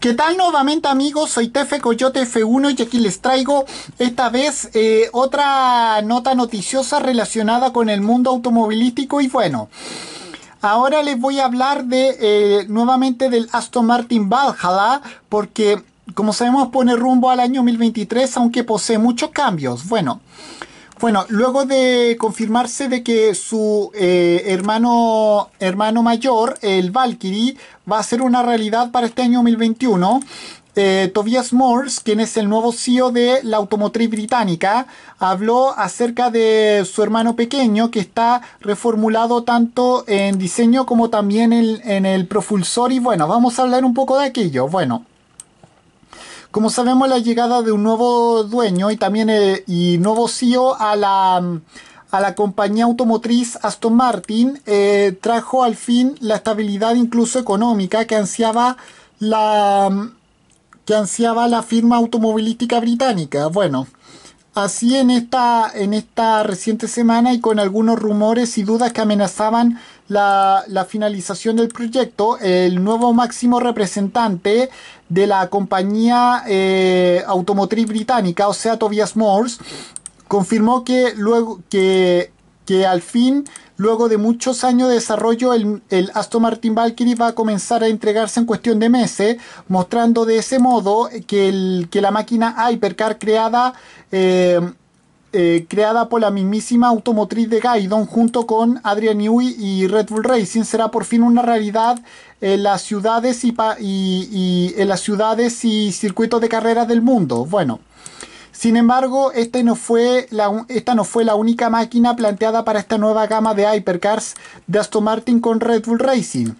¿Qué tal nuevamente amigos? Soy Tefe Coyote F1 y aquí les traigo esta vez eh, otra nota noticiosa relacionada con el mundo automovilístico y bueno... Ahora les voy a hablar de eh, nuevamente del Aston Martin Valhalla porque como sabemos pone rumbo al año 2023 aunque posee muchos cambios. Bueno, bueno, luego de confirmarse de que su eh, hermano, hermano mayor, el Valkyrie, va a ser una realidad para este año 2021, eh, Tobias Morse, quien es el nuevo CEO de la automotriz británica, habló acerca de su hermano pequeño que está reformulado tanto en diseño como también en, en el propulsor y bueno, vamos a hablar un poco de aquello. Bueno como sabemos, la llegada de un nuevo dueño y también eh, y nuevo CEO a la, a la compañía automotriz Aston Martin eh, trajo al fin la estabilidad incluso económica que ansiaba la que ansiaba la firma automovilística británica. Bueno, así en esta, en esta reciente semana y con algunos rumores y dudas que amenazaban la, finalización del proyecto, el nuevo máximo representante de la compañía eh, automotriz británica, o sea, Tobias Morse, confirmó que luego que, que al fin Luego de muchos años de desarrollo, el, Aston Martin Valkyrie va a comenzar a entregarse en cuestión de meses, mostrando de ese modo que, el, que la máquina Hypercar creada, eh, eh, creada por la mismísima automotriz de Gaidon junto con Adrian Newey y Red Bull Racing será por fin una realidad en las ciudades y, y en las ciudades y circuitos de carreras del mundo. Bueno. Sin embargo, esta no, fue la, esta no fue la única máquina planteada para esta nueva gama de hypercars de Aston Martin con Red Bull Racing,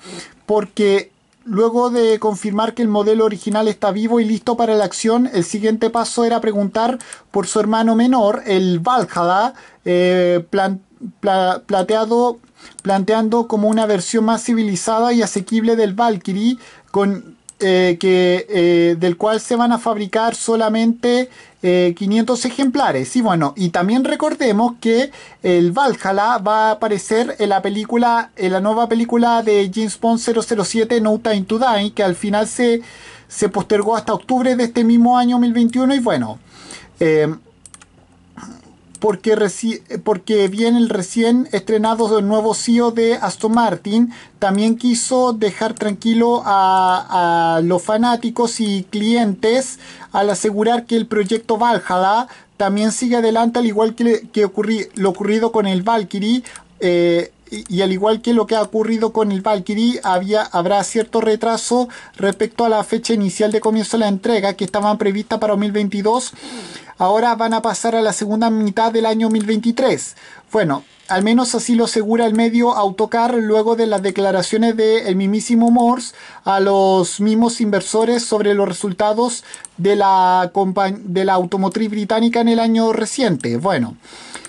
porque Luego de confirmar que el modelo original está vivo y listo para la acción, el siguiente paso era preguntar por su hermano menor, el Valhalla, eh, planteando como una versión más civilizada y asequible del Valkyrie, con eh, que, eh, del cual se van a fabricar solamente 500 eh, ejemplares. Y bueno, y también recordemos que el Valhalla va a aparecer en la película, en la nueva película de James Bond 007 No Time to Die, que al final se, se postergó hasta octubre de este mismo año 2021. Y bueno, porque, porque bien el recién estrenado del nuevo CEO de Aston Martin también quiso dejar tranquilo a, los fanáticos y clientes al asegurar que el proyecto Valhalla también sigue adelante al igual que, lo ocurrido con el Valkyrie eh, y, al igual que lo que ha ocurrido con el Valkyrie, había, habrá cierto retraso respecto a la fecha inicial de comienzo de la entrega que estaba prevista para 2022 ahora van a pasar a la segunda mitad del año 2023. Bueno, al menos así lo asegura el medio Autocar luego de las declaraciones del de mismísimo Morse a los mismos inversores sobre los resultados de la, de la automotriz británica en el año reciente. Bueno.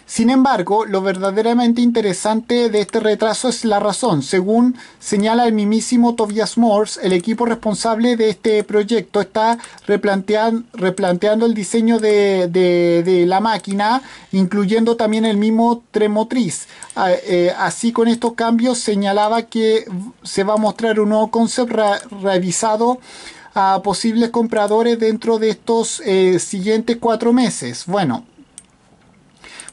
Sin embargo, lo verdaderamente interesante de este retraso es la razón. Según señala el mismísimo Tobias Morse, el equipo responsable de este proyecto está replanteando el diseño de, la máquina, incluyendo también el mismo tremotriz. Ah, eh, así con estos cambios señalaba que se va a mostrar un nuevo concepto revisado a posibles compradores dentro de estos eh, siguientes cuatro meses. Bueno.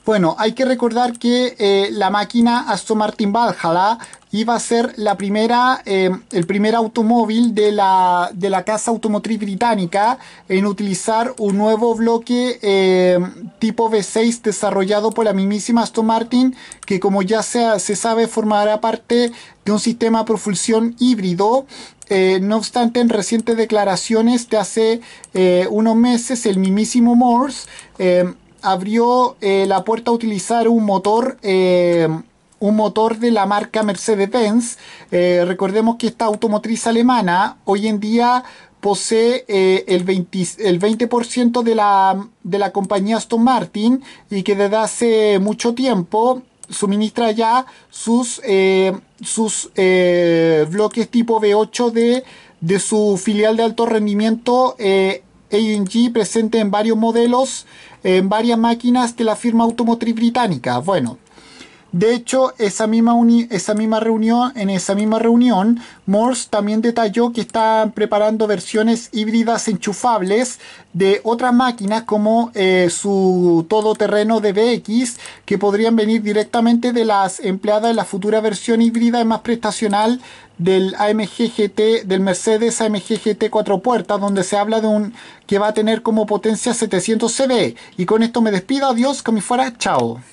Bueno, hay que recordar que eh, la máquina Aston Martin Valhalla iba a ser la primera, eh, el primer automóvil de la, de la, casa automotriz británica en utilizar un nuevo bloque eh, tipo V6 desarrollado por la mismísima Aston Martin, que como ya se, se sabe formará parte de un sistema de propulsión híbrido no obstante, en recientes declaraciones de hace unos meses, el mismísimo Morse abrió eh, la puerta a utilizar un motor eh, un motor de la marca Mercedes-Benz. Eh, recordemos que esta automotriz alemana hoy en día posee el 20%, de, la, de la compañía Aston Martin y que desde hace mucho tiempo suministra ya sus, sus bloques tipo V8 de, de su filial de alto rendimiento AMG presente en varios modelos, en varias máquinas de la firma automotriz británica. Bueno, de hecho, esa misma, esa misma reunión, en esa misma reunión, Morse también detalló que están preparando versiones híbridas enchufables de otras máquinas como eh, su todoterreno DBX que podrían venir directamente de las empleadas de la futura versión híbrida más prestacional del AMG GT, del Mercedes AMG GT 4 puertas, donde se habla de un que va a tener como potencia 700 CV. Y con esto me despido, adiós, que me fuera, chao.